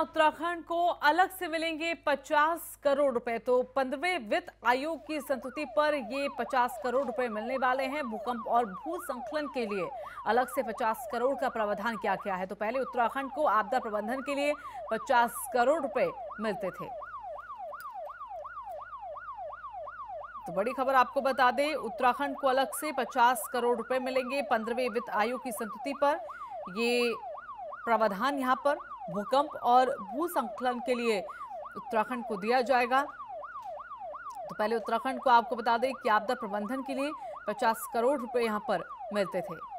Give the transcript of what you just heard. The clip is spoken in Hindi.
उत्तराखंड को अलग से मिलेंगे 50 करोड़ रुपए तो पंद्रहवें वित्त आयोग की संस्तुति पर ये 50 करोड़ रुपए मिलने वाले हैं भूकंप और भू संकलन के लिए अलग से 50 करोड़ का प्रावधान किया गया है तो पहले उत्तराखंड को आपदा प्रबंधन के लिए 50 करोड़ रुपए मिलते थे तो बड़ी खबर आपको बता दें उत्तराखंड को अलग से पचास करोड़ रुपए मिलेंगे पंद्रहवें वित्त आयोग की संस्तुति पर ये प्रावधान यहाँ पर भूकंप और भूसंकलन के लिए उत्तराखंड को दिया जाएगा तो पहले उत्तराखंड को आपको बता दें कि आपदा प्रबंधन के लिए 50 करोड़ रुपए यहाँ पर मिलते थे